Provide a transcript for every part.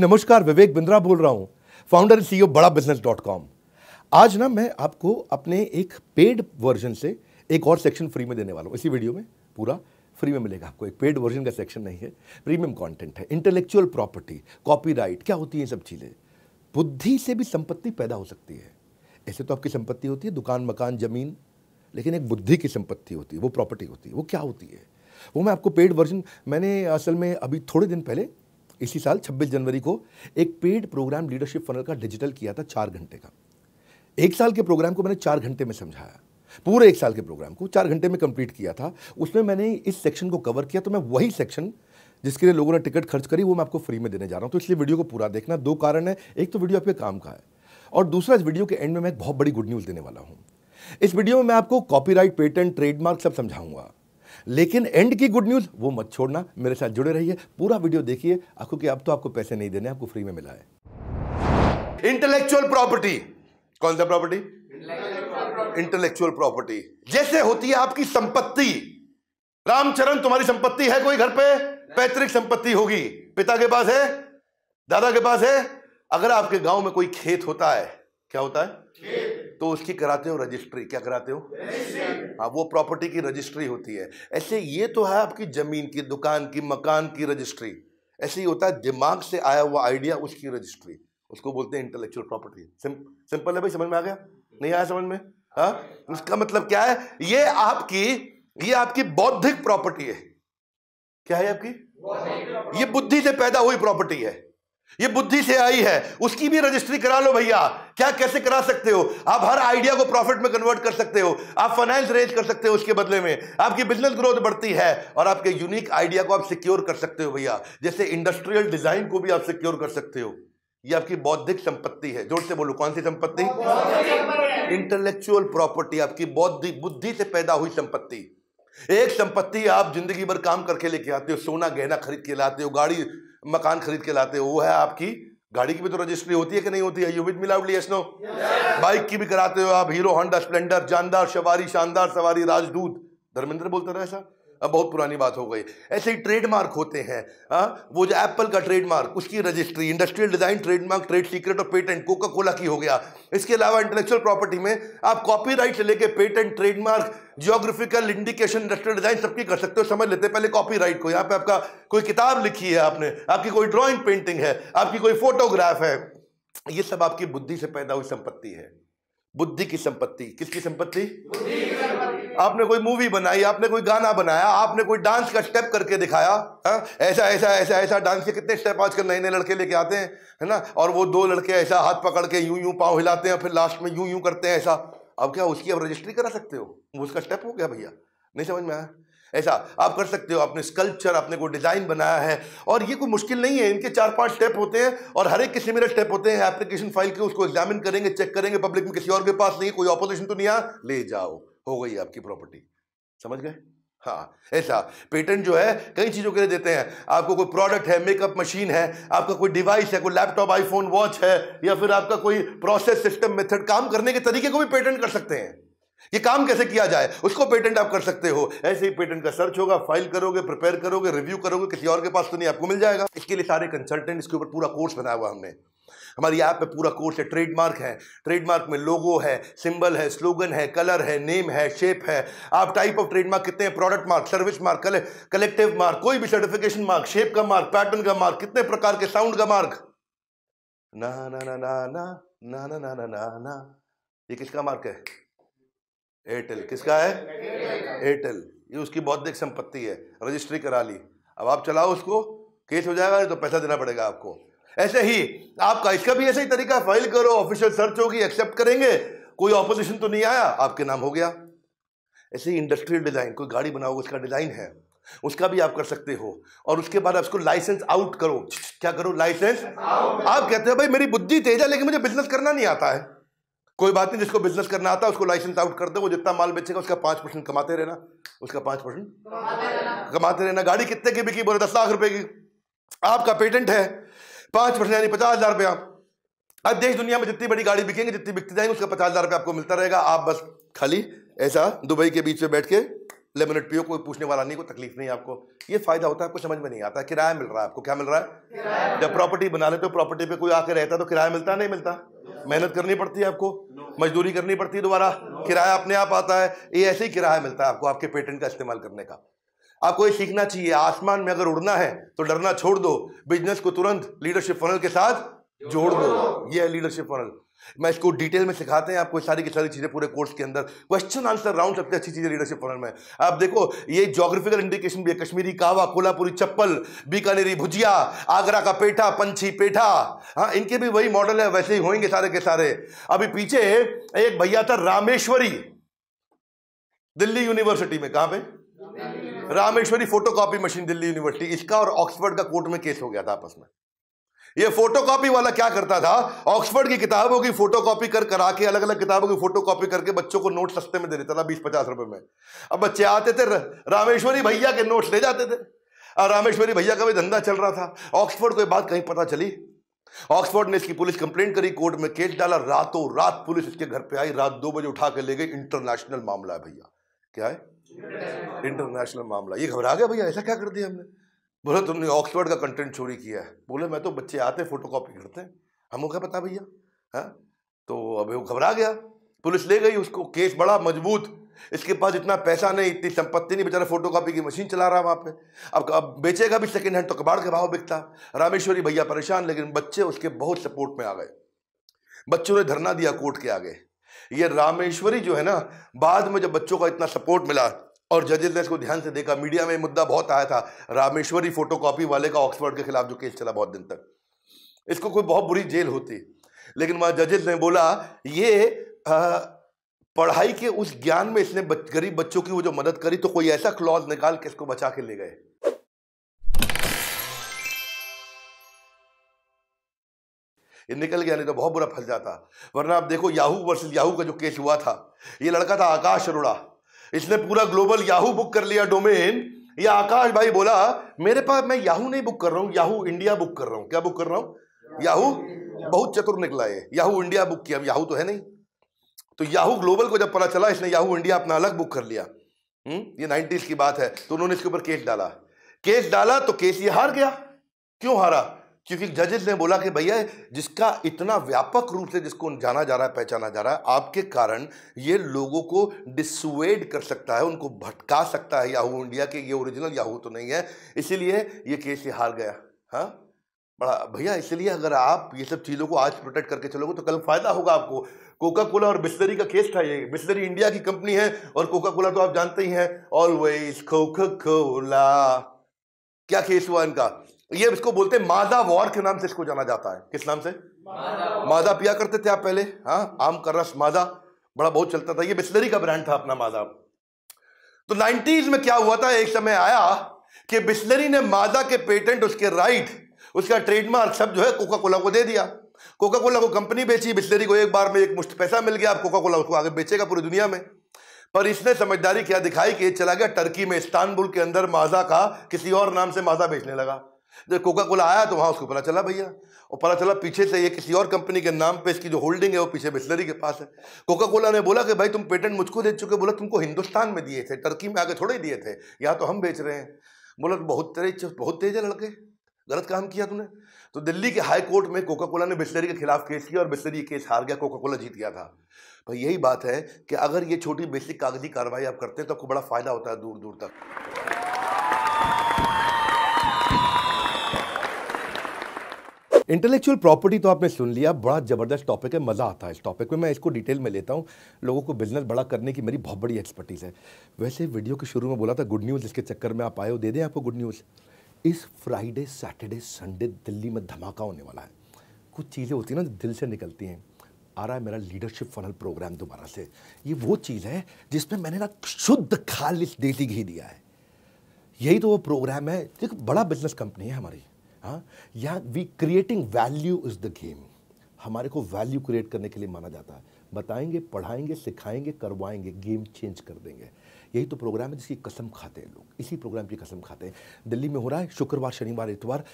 नमस्कार विवेक बिंद्रा बोल रहा हूँ फाउंडर सी ओ बड़ा बिजनेस डॉट कॉम आज ना मैं आपको अपने एक पेड वर्जन से एक और सेक्शन फ्री में देने वाला हूँ इसी वीडियो में पूरा फ्री में मिलेगा आपको एक पेड वर्जन का सेक्शन नहीं है प्रीमियम कंटेंट है इंटेलेक्चुअल प्रॉपर्टी कॉपीराइट क्या होती है सब चीज़ें बुद्धि से भी संपत्ति पैदा हो सकती है ऐसे तो आपकी संपत्ति होती है दुकान मकान जमीन लेकिन एक बुद्धि की संपत्ति होती है वो प्रॉपर्टी होती है वो क्या होती है वो मैं आपको पेड वर्जन मैंने असल में अभी थोड़े दिन पहले इसी साल 26 जनवरी को एक पेड प्रोग्राम लीडरशिप फनल का डिजिटल किया था चार घंटे का एक साल के प्रोग्राम को मैंने चार घंटे में समझाया पूरे एक साल के प्रोग्राम को चार घंटे में कंप्लीट किया था उसमें मैंने इस सेक्शन को कवर किया तो मैं वही सेक्शन जिसके लिए लोगों ने टिकट खर्च करी वो मैं आपको फ्री में देने जा रहा हूँ तो इसलिए वीडियो को पूरा देखना दो कारण है एक तो वीडियो आपके काम का है और दूसरा इस वीडियो के एंड में मैं एक बहुत बड़ी गुड न्यूज़ देने वाला हूँ इस वीडियो में मैं आपको कॉपीराइट पेटेंट ट्रेडमार्क सब समझाऊंगा लेकिन एंड की गुड न्यूज़ वो मत छोड़ना मेरे साथ जुड़े रहिए पूरा वीडियो देखिए आपको कि अब तो आपको पैसे नहीं देने आपको फ्री में मिला है इंटेलेक्चुअल प्रॉपर्टी कौन सा प्रॉपर्टी इंटेलेक्चुअल प्रॉपर्टी जैसे होती है आपकी संपत्ति रामचरण तुम्हारी संपत्ति है कोई घर पे पैतृक संपत्ति होगी पिता के पास है दादा के पास है अगर आपके गांव में कोई खेत होता है क्या होता है तो उसकी कराते हो रजिस्ट्री क्या कराते हो हाँ वो प्रॉपर्टी की रजिस्ट्री होती है ऐसे ये तो है आपकी जमीन की दुकान की मकान की रजिस्ट्री ऐसे ही होता है दिमाग से आया हुआ आइडिया उसकी रजिस्ट्री उसको बोलते हैं इंटेलेक्चुअल प्रॉपर्टी सिंपल है भाई समझ में आ गया नहीं आया समझ में हाँ उसका मतलब क्या है ये आपकी ये आपकी बौद्धिक प्रॉपर्टी है क्या है आपकी ये बुद्धि से पैदा हुई प्रॉपर्टी है ये बुद्धि से आई है उसकी भी रजिस्ट्री करा लो भैया क्या कैसे करा सकते हो आप हर आइडिया को प्रॉफिट में कन्वर्ट कर सकते हो आप फाइनेंस रेज कर सकते हो उसके बदले में आपकी बिजनेस ग्रोथ बढ़ती है और आपके यूनिक आइडिया को आप सिक्योर कर सकते हो भैया जैसे इंडस्ट्रियल डिजाइन को भी आप सिक्योर कर सकते हो ये आपकी बौद्धिक संपत्ति है जोर से बोलो कौन सी संपत्ति इंटेलेक्चुअल प्रॉपर्टी आपकी बौद्धिक बुद्धि से पैदा हुई संपत्ति एक संपत्ति आप जिंदगी भर काम करके लेके आते हो सोना गहना खरीद के लाते हो गाड़ी मकान खरीद के लाते हो वो है आपकी गाड़ी की भी तो रजिस्ट्री होती है कि नहीं होती है यू विद मिलाउडली यस नो बाइक की भी कराते हो आप हीरो होंडा स्प्लेंडर जानदार सवारी शानदार सवारी राजदूत धर्मेंद्र बोलता रहे ऐसा अब बहुत पुरानी बात हो गई ऐसे ही ट्रेडमार्क होते हैं आ, हाँ? वो जो एप्पल का ट्रेडमार्क उसकी registry industrial design trademark trade secret और पेटेंट कोका कोला की हो गया इसके अलावा इंटेलेक्चुअल प्रॉपर्टी में आप कॉपीराइट से लेके patent trademark geographical indication industrial design सबकी कर सकते हो समझ लेते हैं पहले कॉपीराइट को यहाँ पे आपका कोई किताब लिखी है आपने आपकी कोई ड्रॉइंग पेंटिंग है आपकी कोई फोटोग्राफ है ये सब आपकी बुद्धि से पैदा हुई संपत्ति है बुद्धि की संपत्ति किसकी संपत्ति आपने कोई मूवी बनाई आपने कोई गाना बनाया आपने कोई डांस का स्टेप करके दिखाया हा? ऐसा ऐसा ऐसा ऐसा डांस के कितने स्टेप आजकल नए नए लड़के लेके आते हैं है ना और वो दो लड़के ऐसा हाथ पकड़ के यूं यूं पाँव हिलाते हैं फिर लास्ट में यूं यूं करते हैं ऐसा अब क्या उसकी आप रजिस्ट्री करा सकते हो उसका स्टेप हो गया भैया नहीं समझ में आया ऐसा आप कर सकते हो आपने स्कल्पचर आपने कोई डिज़ाइन बनाया है और ये कोई मुश्किल नहीं है इनके चार पांच स्टेप होते हैं और हर एक के सिमिलर स्टेप होते हैं एप्लीकेशन फाइल के उसको एग्जामिन करेंगे चेक करेंगे पब्लिक में किसी और के पास नहीं कोई ऑपोजिशन तो नहीं आया ले जाओ हो गई आपकी प्रॉपर्टी समझ गए हाँ ऐसा पेटेंट जो है कई चीज़ों के लिए देते हैं आपको कोई प्रोडक्ट है मेकअप मशीन है आपका कोई डिवाइस है कोई लैपटॉप आईफोन वॉच है या फिर आपका कोई प्रोसेस सिस्टम मेथड काम करने के तरीके को भी पेटेंट कर सकते हैं ये काम कैसे किया जाए उसको पेटेंट आप कर सकते हो ऐसे ही पेटेंट का सर्च होगा फाइल करोगे प्रिपेयर करोगे रिव्यू करोगे किसी और के पास तो नहीं आपको मिल जाएगा इसके लिए सारे कंसल्टेंट इसके ऊपर पूरा कोर्स बनाया हुआ हमने हमारी ऐप में पूरा कोर्स है ट्रेडमार्क है ट्रेडमार्क में लोगो है सिंबल है स्लोगन है कलर है नेम है शेप है आप टाइप ऑफ ट्रेडमार्क कितने प्रोडक्ट मार्क सर्विस मार्क कले, कलेक्टिव मार्क कोई भी सर्टिफिकेशन मार्क शेप का मार्क पैटर्न का मार्क कितने प्रकार के साउंड का मार्क ना ना ना ना ना ना ना ना ना ना ना ये किसका मार्क है एयरटेल किसका है एयरटेल ये उसकी बौद्धिक संपत्ति है रजिस्ट्री करा ली अब आप चलाओ उसको केस हो जाएगा नहीं तो पैसा देना पड़ेगा आपको ऐसे ही आपका इसका भी ऐसे ही तरीका फाइल करो ऑफिशियल सर्च होगी एक्सेप्ट करेंगे कोई ऑपोजिशन तो नहीं आया आपके नाम हो गया ऐसे ही इंडस्ट्रियल डिज़ाइन कोई गाड़ी बनाओगे उसका डिज़ाइन है उसका भी आप कर सकते हो और उसके बाद आप उसको लाइसेंस आउट करो क्या करो लाइसेंस आप कहते हो भाई मेरी बुद्धि तेज है लेकिन मुझे बिजनेस करना नहीं आता है कोई बात नहीं जिसको बिजनेस करना आता है उसको लाइसेंस आउट कर दो वो जितना माल बेचेगा उसका पांच परसेंट कमाते रहना उसका पांच परसेंट कमाते रहना गाड़ी कितने की बिकी बोले दस लाख रुपए की आपका पेटेंट है पांच परसेंट यानी पचास हजार रुपया अब देश दुनिया में जितनी बड़ी गाड़ी बिकेंगे जितनी बिकती जाएंगे उसका पचास हजार रुपया आपको मिलता रहेगा आप बस खाली ऐसा दुबई के बीच में बैठ के लेमनेट पियो कोई पूछने वाला नहीं कोई तकलीफ नहीं आपको ये फायदा होता है आपको समझ में नहीं आता किराया मिल रहा है आपको क्या मिल रहा है जब प्रॉपर्टी बना लेते हो प्रॉपर्टी पे कोई आके रहता है तो किराया मिलता नहीं मिलता मेहनत करनी पड़ती है आपको मजदूरी करनी पड़ती है दोबारा किराया अपने आप आता है ये ऐसे ही किराया मिलता है आपको आपके पेटेंट का इस्तेमाल करने का आपको ये सीखना चाहिए आसमान में अगर उड़ना है तो डरना छोड़ दो बिजनेस को तुरंत लीडरशिप फनल के साथ जोड़ दो ये है लीडरशिप फनल मैं इसको डिटेल में सिखाते हैं आपको सारी की सारी चीज़ें पूरे कोर्स के अंदर क्वेश्चन आंसर राउंड सबसे अच्छी चीज़ें लीडरशिप फनल में आप देखो ये जोग्राफिकल इंडिकेशन भी है कश्मीरी कावा कोल्हापुरी चप्पल बीकानेरी भुजिया आगरा का पेठा पंछी पेठा हाँ इनके भी वही मॉडल है वैसे ही होंगे सारे के सारे अभी पीछे एक भैया था रामेश्वरी दिल्ली यूनिवर्सिटी में कहां पर Rameshwari photocopy machine Delhi university इसका और ऑक्सफोर्ड का कोर्ट में केस हो गया था आपस में ये फोटोकॉपी वाला क्या करता था ऑक्सफोर्ड की किताबों की फोटोकॉपी कर करा के अलग अलग किताबों की फोटोकॉपी करके बच्चों को नोट सस्ते में दे देता था बीस पचास रुपए में अब बच्चे आते थे रामेश्वरी भैया के नोट ले जाते थे और रामेश्वरी भैया का भी धंधा चल रहा था ऑक्सफोर्ड को यह बात कहीं पता चली ऑक्सफोर्ड ने इसकी पुलिस कंप्लेंट करी कोर्ट में केस डाला रातों रात पुलिस इसके घर पे आई रात दो बजे उठा के ले गई इंटरनेशनल मामला है भैया क्या है इंटरनेशनल मामला ये घबरा गया भैया ऐसा क्या कर दिया हमने बोले तुमने ऑक्सफर्ड का कंटेंट चोरी किया है बोले मैं तो बच्चे आते फोटो कॉपी करते हैं हमको क्या पता भैया हाँ तो अभी वो घबरा गया पुलिस ले गई उसको केस बड़ा मजबूत इसके पास इतना पैसा नहीं इतनी संपत्ति नहीं बेचारा फोटोकॉपी की मशीन चला रहा है वहाँ पे अब अब बेचेगा भी सेकेंड हैंड तो कबाड़ के भाव बिकता रामेश्वरी भैया परेशान लेकिन बच्चे उसके बहुत सपोर्ट में आ गए बच्चों ने धरना दिया कोर्ट के आगे ये रामेश्वरी जो है ना बाद में जब बच्चों का इतना सपोर्ट मिला और जजेज ने इसको ध्यान से देखा मीडिया में मुद्दा बहुत आया था रामेश्वरी फोटोकॉपी वाले का ऑक्सफर्ड के खिलाफ जो केस चला बहुत दिन तक इसको कोई बहुत बुरी जेल होती लेकिन वहां जजेज ने बोला ये आ, पढ़ाई के उस ज्ञान में इसने बच, गरीब बच्चों की वो जो मदद करी तो कोई ऐसा क्लॉज निकाल के इसको बचा के ले गए ये निकल गया नहीं तो बहुत बुरा फंस जाता वरना आप देखो याहू वर्सेस याहू का जो केस हुआ था ये लड़का था आकाश अरोड़ा इसने पूरा ग्लोबल याहू बुक कर लिया डोमेन या आकाश भाई बोला मेरे पास मैं याहू नहीं बुक कर रहा हूं याहू इंडिया बुक कर रहा हूं क्या बुक कर रहा हूं याहू बहुत चतुर निकला है याहू इंडिया बुक किया याहू तो है नहीं तो याहू ग्लोबल को जब पता चला इसने याहू इंडिया अपना अलग बुक कर लिया हुँ? हम्म? ये नाइनटीज की बात है तो उन्होंने इसके ऊपर केस डाला केस डाला तो केस ये हार गया क्यों हारा क्योंकि जजेज ने बोला कि भैया जिसका इतना व्यापक रूप से जिसको जाना जा रहा है पहचाना जा रहा है आपके कारण ये लोगों को डिसवेड कर सकता है उनको भटका सकता है याहू इंडिया के ये ओरिजिनल याहू तो नहीं है इसीलिए ये केस ये हार गया हाँ बड़ा भैया इसलिए अगर आप ये सब चीज़ों को आज प्रोटेक्ट करके चलोगे तो कल फायदा होगा आपको कोका कोला और बिस्लरी का केस था ये बिस्लरी इंडिया की कंपनी है और कोका कोला तो आप जानते ही हैं ऑलवेज कोका कोला क्या केस हुआ इनका ये इसको बोलते हैं मादा वॉर के नाम से इसको जाना जाता है किस नाम से मादा, मादा पिया करते थे आप पहले हाँ आम का रस मादा बड़ा बहुत चलता था ये बिस्लरी का ब्रांड था अपना मादा तो नाइनटीज में क्या हुआ था एक समय आया कि बिस्लरी ने मादा के पेटेंट उसके राइट उसका ट्रेडमार्क सब जो है कोका कोला को दे दिया कोका कोला को कंपनी बेची बिस्लरी को एक बार में एक मुश्त पैसा मिल गया अब कोका कोला उसको आगे बेचेगा पूरी दुनिया में पर इसने समझदारी क्या दिखाई कि चला गया टर्की में इस्तानबुल के अंदर माजा का किसी और नाम से माजा बेचने लगा जब कोका कोला आया तो वहाँ उसको पता चला भैया और पता चला पीछे से ये किसी और कंपनी के नाम पे इसकी जो होल्डिंग है वो पीछे बिस्लरी के पास है कोका कोला ने बोला कि भाई तुम पेटेंट मुझको दे चुके बोला तुमको हिंदुस्तान में दिए थे टर्की में आके थोड़े दिए थे यहाँ तो हम बेच रहे हैं बोला तो बहुत तेज बहुत तेज है लड़के गलत काम किया तुमने तो दिल्ली के हाई कोर्ट में कोका कोला ने बिस्लरी के खिलाफ केस किया और बिस्लरी केस हार गया कोका कोला जीत गया था भाई यही बात है कि अगर ये छोटी बेसिक कागजी कार्रवाई आप करते हैं तो आपको बड़ा फायदा होता है दूर दूर तक इंटेलेक्चुअल प्रॉपर्टी तो आपने सुन लिया बड़ा ज़बरदस्त टॉपिक है मज़ा आता है इस टॉपिक में मैं इसको डिटेल में लेता हूँ लोगों को बिजनेस बड़ा करने की मेरी बहुत बड़ी एक्सपर्टीज़ है वैसे वीडियो के शुरू में बोला था गुड न्यूज़ इसके चक्कर में आप आए हो दे दें आपको गुड न्यूज़ इस फ्राइडे सैटरडे संडे दिल्ली में धमाका होने वाला है कुछ चीज़ें होती हैं ना दिल से निकलती हैं आ रहा है मेरा लीडरशिप फनल प्रोग्राम दोबारा से ये वो चीज़ है जिसमें मैंने ना शुद्ध खालिश देसी घी दिया है यही तो वो प्रोग्राम है एक बड़ा बिजनेस कंपनी है हमारी हाँ या we creating value is the game हमारे को वैल्यू क्रिएट करने के लिए माना जाता है बताएंगे पढ़ाएंगे सिखाएंगे करवाएंगे गेम चेंज कर देंगे यही तो प्रोग्राम है जिसकी कसम खाते हैं लोग इसी प्रोग्राम की कसम खाते हैं दिल्ली में हो रहा है शुक्रवार शनिवार इतवार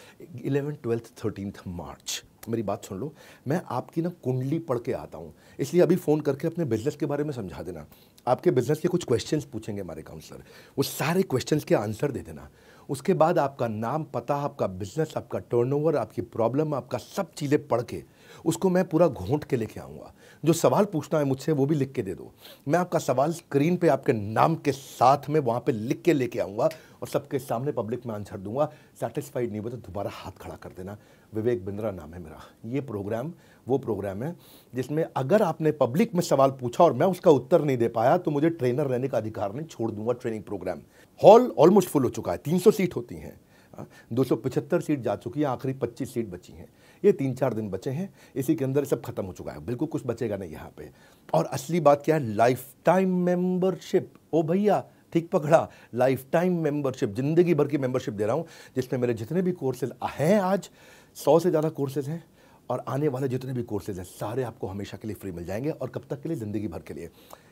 इलेवन ट्वेल्थ थर्टीनथ मार्च मेरी बात सुन लो मैं आपकी ना कुंडली पढ़ के आता हूँ इसलिए अभी फ़ोन करके अपने बिजनेस के बारे में समझा देना आपके बिजनेस के कुछ क्वेश्चंस पूछेंगे हमारे काउंसलर वो सारे क्वेश्चंस के आंसर दे देना उसके बाद आपका नाम पता आपका बिजनेस आपका टर्नओवर आपकी प्रॉब्लम आपका सब चीज़ें पढ़ के उसको मैं पूरा घोंट के लेके आऊँगा जो सवाल पूछना है मुझसे वो भी लिख के दे दो मैं आपका सवाल स्क्रीन पे आपके नाम के साथ में वहाँ पे लिख के लेके आऊँगा और सबके सामने पब्लिक में आंसर दूंगा सेटिस्फाइड नहीं हुआ तो दोबारा हाथ खड़ा कर देना विवेक बिंद्रा नाम है मेरा ये प्रोग्राम वो प्रोग्राम है जिसमें अगर आपने पब्लिक में सवाल पूछा और मैं उसका उत्तर नहीं दे पाया तो मुझे ट्रेनर रहने का अधिकार नहीं छोड़ दूंगा training program hall almost full हो चुका है तीन सीट होती हैं हाँ, दो सीट जा चुकी है आखिरी पच्चीस सीट बची हैं ये तीन चार दिन बचे हैं इसी के अंदर सब खत्म हो चुका है बिल्कुल कुछ बचेगा नहीं यहाँ पे और असली बात क्या है लाइफ टाइम मेंबरशिप ओ भैया ठीक पकड़ा लाइफ टाइम मेंबरशिप ज़िंदगी भर की मेंबरशिप दे रहा हूँ जिसमें मेरे जितने भी कोर्सेज हैं आज सौ से ज़्यादा कोर्सेज हैं और आने वाले जितने भी कोर्सेज हैं सारे आपको हमेशा के लिए फ्री मिल जाएंगे और कब तक के लिए ज़िंदगी भर के लिए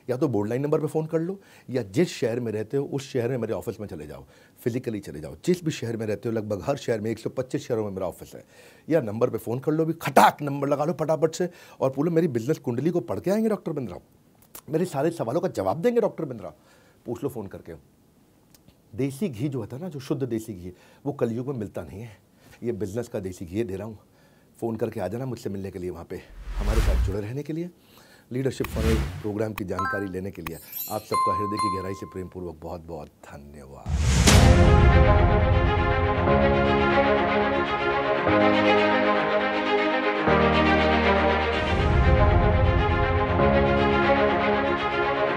या तो बोर्ड लाइन नंबर पर फ़ोन कर लो या जिस शहर में रहते हो उस शहर में मेरे ऑफिस में चले जाओ फिजिकली चले जाओ जिस भी शहर में रहते हो लगभग हर शहर में 125 शहरों में मेरा ऑफिस है या नंबर पर फ़ोन कर लो भी खटाक नंबर लगा लो फटाफट से और बोलो मेरी बिजनेस कुंडली को पढ़ के आएंगे डॉक्टर बिंद्रा मेरे सारे सवालों का जवाब देंगे डॉक्टर बिंद्रा पूछ लो फ़ोन करके देसी घी जो होता है ना जो शुद्ध देसी घी वो कलयुग में मिलता नहीं है ये बिज़नेस का देसी घी दे रहा हूँ फ़ोन करके आ जाना मुझसे मिलने के लिए वहाँ पर हमारे साथ जुड़े रहने के लिए लीडरशिप फॉर प्रोग्राम की जानकारी लेने के लिए आप सबका हृदय की गहराई से प्रेम पूर्वक बहुत बहुत धन्यवाद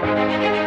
Thank you.